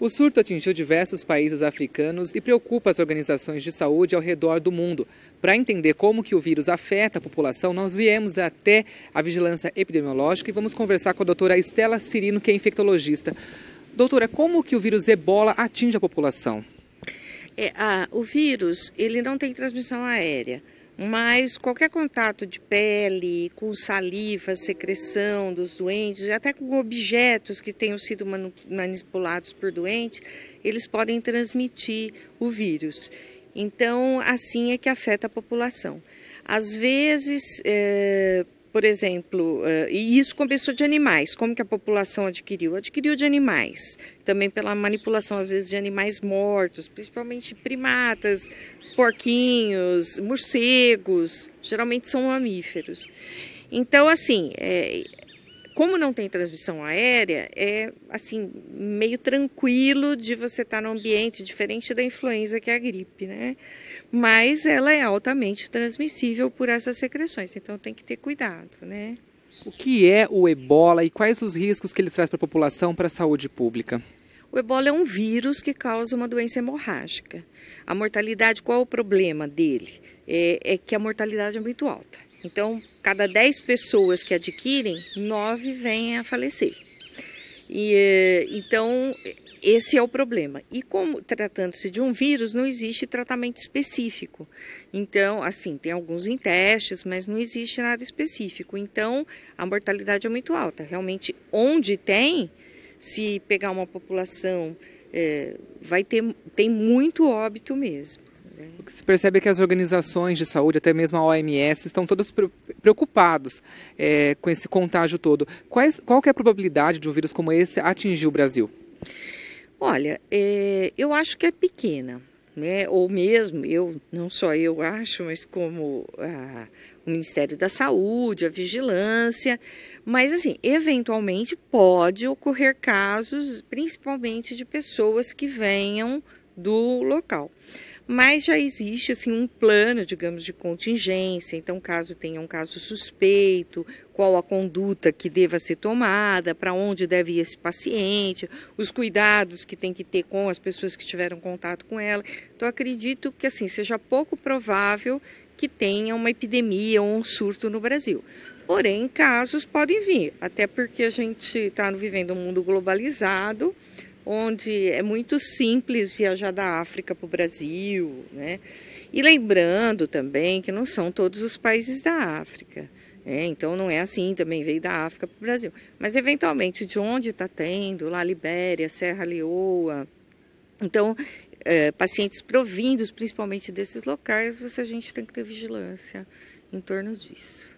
O surto atingiu diversos países africanos e preocupa as organizações de saúde ao redor do mundo. Para entender como que o vírus afeta a população, nós viemos até a vigilância epidemiológica e vamos conversar com a doutora Estela Cirino, que é infectologista. Doutora, como que o vírus ebola atinge a população? É, o vírus, ele não tem transmissão aérea. Mas qualquer contato de pele com saliva, secreção dos doentes, até com objetos que tenham sido manipulados por doentes, eles podem transmitir o vírus. Então, assim é que afeta a população. Às vezes, é, por exemplo, e isso começou de animais. Como que a população adquiriu? Adquiriu de animais, também pela manipulação, às vezes, de animais mortos, principalmente primatas, porquinhos, morcegos, geralmente são mamíferos. Então, assim, é, como não tem transmissão aérea, é assim meio tranquilo de você estar tá num ambiente diferente da influenza que é a gripe, né? Mas ela é altamente transmissível por essas secreções, então tem que ter cuidado, né? O que é o Ebola e quais os riscos que ele traz para a população, para a saúde pública? O ebola é um vírus que causa uma doença hemorrágica. A mortalidade, qual é o problema dele? É, é que a mortalidade é muito alta. Então, cada 10 pessoas que adquirem, 9 vêm a falecer. E, é, então, esse é o problema. E como tratando-se de um vírus, não existe tratamento específico. Então, assim, tem alguns em testes, mas não existe nada específico. Então, a mortalidade é muito alta. Realmente, onde tem, se pegar uma população, é, vai ter tem muito óbito mesmo. Né? O que se percebe é que as organizações de saúde, até mesmo a OMS, estão todas preocupadas é, com esse contágio todo. Quais, qual que é a probabilidade de um vírus como esse atingir o Brasil? Olha, é, eu acho que é pequena né? ou mesmo eu, não só eu acho, mas como a, ah, o Ministério da Saúde, a vigilância, mas assim, eventualmente pode ocorrer casos, principalmente de pessoas que venham do local mas já existe assim um plano, digamos, de contingência. Então, caso tenha um caso suspeito, qual a conduta que deva ser tomada, para onde deve ir esse paciente, os cuidados que tem que ter com as pessoas que tiveram contato com ela. Então, acredito que assim seja pouco provável que tenha uma epidemia ou um surto no Brasil. Porém, casos podem vir, até porque a gente está vivendo um mundo globalizado onde é muito simples viajar da África para o Brasil, né? E lembrando também que não são todos os países da África, né? Então não é assim, também veio da África para o Brasil. Mas eventualmente de onde está tendo, lá Libéria, Serra Leoa, então é, pacientes provindos principalmente desses locais, você a gente tem que ter vigilância em torno disso.